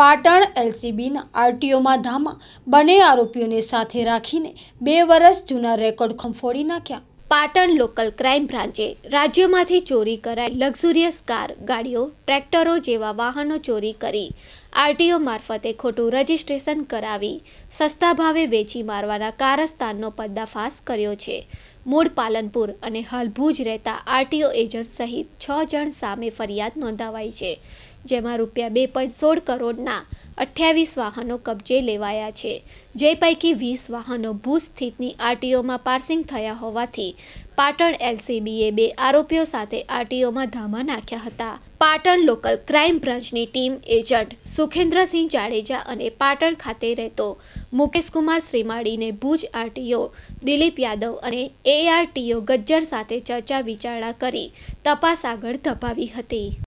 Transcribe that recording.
પાટણ એલસીબીના આરટીઓમાં ધામા બંને આરોપીઓને સાથે રાખીને બે વર્ષ જૂના રેકોર્ડ ખંફોડી નાખ્યા પાટણ લોકલ ક્રાઇમ બ્રાન્ચે રાજ્યમાંથી ચોરી કરાઈ લક્ઝુરિયસ કાર ગાડીઓ ટ્રેક્ટરો જેવા વાહનો ચોરી કરી આરટીઓ મારફતે ખોટું રજીસ્ટ્રેશન કરાવી સસ્તા ભાવે વેચી મારવાના કારસ્તાનનો પર્દાફાશ કર્યો છે મૂળ પાલનપુર અને હાલ ભુજ રહેતા આરટીઓ એજન્ટ સહિત છ જણ સામે ફરિયાદ નોંધાવાઈ છે જેમાં રૂપિયા બે પોઈન્ટ સોળ કરોડના અઠ્યાવીસ વાહનો કબજે લેવાયા છે જે પૈકી વીસ વાહનો ભુજ સ્થિતની આરટીઓમાં પાર્સિંગ થયા હોવાથી પાટણ એલસીબીએ બે આરોપીઓ સાથે આરટીઓમાં ધામા નાખ્યા હતા પાટણ લોકલ ક્રાઇમ બ્રાન્ચની ટીમ એજન્ટ સુ સુખેન્દ્રસિંહ જાડેજા અને પાટણ ખાતે રહેતો મુકેશકુમાર શ્રીમાળીને ભુજ આરટીઓ દિલીપ યાદવ અને એઆરટીઓ ગજ્જર સાથે ચર્ચા વિચારણા કરી તપાસ આગળ ધપાવી હતી